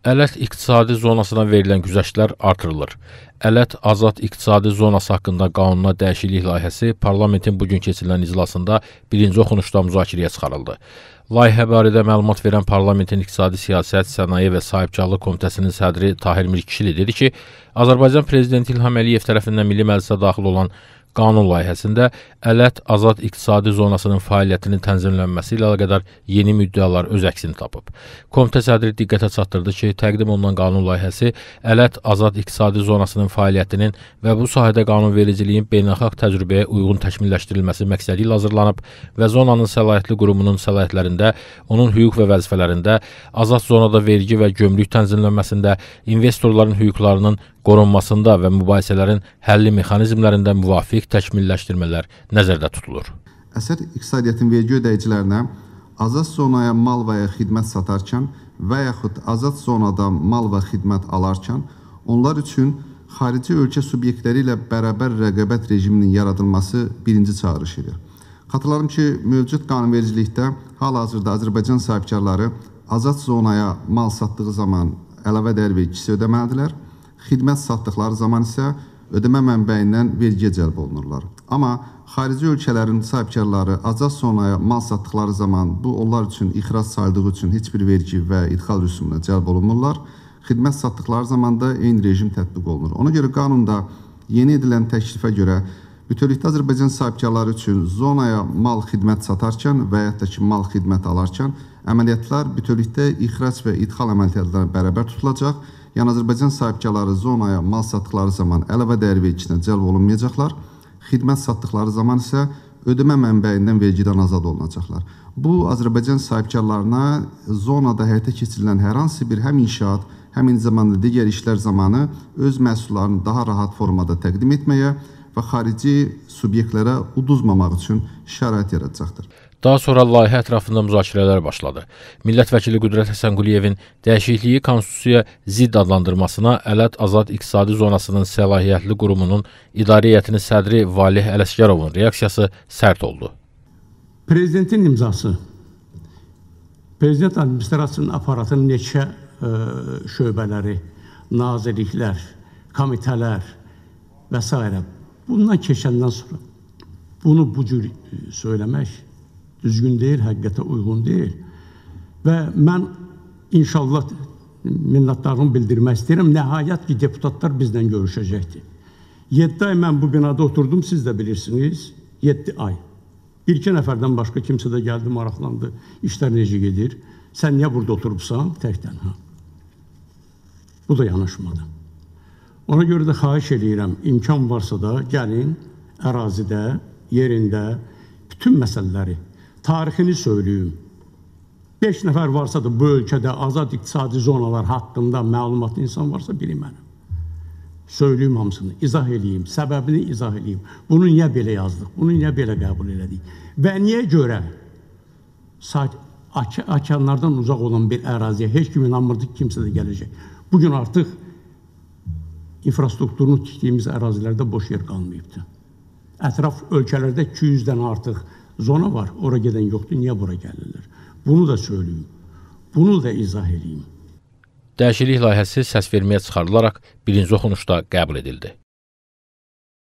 Ələt iqtisadi zonasına verilən güzəştlər artırılır. Ələt Azad İqtisadi Zonası haqqında qanuna dəyişiklik layihəsi parlamentin bu gün keçirilən iclasında birinci oxunuşda müzakirəyə çıxarıldı. Layihə barədə məlumat verən Parlamentin İqtisadi Siyasət, Sənaye və Sahibkarlıq Komitəsinin sədri Tahir Mirkişili dedi ki, Azərbaycan Prezidenti İlham Əliyev tərəfindən Milli Məclisə daxil olan qanun layihəsində Ələt Azad İqtisadi Zonasının fəaliyyətinin tənzimlənməsi ilə əlaqədar yeni müddəalar öz əksini tapıb. Komitə sədri diqqətə çatdırdı ki, təqdim olunan qanun layihəsi Ələt Azad İqtisadi Zonasının fəaliyyətinin və bu sahədə qanunvericiliyin beynəlxalq təcrübəyə uyğun təkmilləşdirilməsi məqsədi ilə hazırlanıb və zonanın səlahiyyətli qurumunun səlahiyyətlərində, onun hüquq və vəzifələrində, azad zonada vergi və gömrük tənzimlənməsində, investorların hüquqlarının qorunmasında və mübahisələrin həlli mexanizmlərində müvafiq təkmilləşdirmələr nəzərdə tutulur. Əsər iqtisadiyyatın vergi ödəyicilərinə azad zonaya mal və ya xidmət satarkən və yaxud azad zonada mal və xidmət alarkən onlar üçün xarici ölkə subyektləri ilə bərabər rəqabət rejiminin yaradılması birinci çağırışıdır. Xatırlarım ki, mövcud qanunvericilikdə hal-hazırda Azərbaycan sahibkarları azad zonaya mal satdığı zaman əlavə dəyər vergisi ödəməlidirlər. Xidmət satdıqları zaman isə ödəmə mənbəyindən vergiyə cəlb olunurlar. Amma xarici ölkələrin sahibkarları azad sonraya mal satdıqları zaman bu onlar üçün ixrac sayıldığı üçün heç bir vergi və idxal rüsumuna cəlb olunmurlar. Xidmət satdıqları zaman da eyni rejim tətbiq olunur. Ona görə qanunda yeni edilən təklifə görə bütövlükdə Azərbaycan sahibkarları üçün zonaya mal xidmət satarkən və yaxud da ki, mal xidmət alarkən əməliyyatlar bütövlükdə ixrac və idxal əməliyyatlarına bərabər tutulacaq Yəni Azərbaycan sahibkarları zonaya mal satdıqları zaman əlavə dəyər vergisinə cəlb olunmayacaqlar. Xidmət satdıqları zaman isə ödəmə mənbəyindən vergidən azad olunacaqlar. Bu Azərbaycan sahibkarlarına zonada həyata keçirilən hər hansı bir həm inşaat, həmin zamanda digər işlər zamanı öz məhsullarını daha rahat formada təqdim etməyə və xarici subyektlərə uduzmamaq üçün şərait yaradacaqdır. Daha sonra layihə ətrafında müzakirələr başladı. Millət vəkili Qüdrət Həsənquliyevin dəyişikliyi konstitusiyaya zidd adlandırmasına Ələt Azad İqtisadi Zonasının səlahiyyətli qurumunun idarəyyətinin sədri Valih Ələsgərovun reaksiyası sərt oldu. Prezidentin imzası Prezident administrasiyasının aparatının neçə ə, e, şöbələri, nazirliklər, komitələr və s. Bundan keçəndən sonra bunu bu cür e, söyləmək düzgün deyil, həqiqətə uyğun deyil. Və mən inşallah minnətdarlığımı bildirmək istəyirəm. Nəhayət ki, deputatlar bizlə görüşəcəkdir. 7 ay mən bu binada oturdum, siz də bilirsiniz. 7 ay. Bir-iki nəfərdən başqa kimsə də gəldi, maraqlandı. İşlər necə gedir? Sən niyə burada oturubsan? Tək tənha. Bu da yanaşmadı. Ona görə də xahiş edirəm, imkan varsa da gəlin ərazidə, yerində bütün məsələləri, tarixini söyləyim. 5 nəfər varsa da bu ölkədə azad iqtisadi zonalar haqqında məlumatlı insan varsa bilin mənim. Söyləyim hamısını, izah eləyim, səbəbini izah eləyim. Bunu niyə belə yazdıq, bunu niyə belə qəbul elədik və niyə görə okeanlardan uzaq olan bir əraziyə heç kim inanmırdı ki, kimsə də gələcək. Bugün artıq infrastrukturunu tikdiyimiz ərazilərdə boş yer qalmayıbdır. Ətraf ölkələrdə 200-dən artıq zona var, ora gedən yoxdur, niyə bura gəlirlər? Bunu da söyləyim, bunu da izah edeyim. Dəyişiklik layihəsi səsverməyə çıxarılaraq birinci oxunuşda qəbul edildi.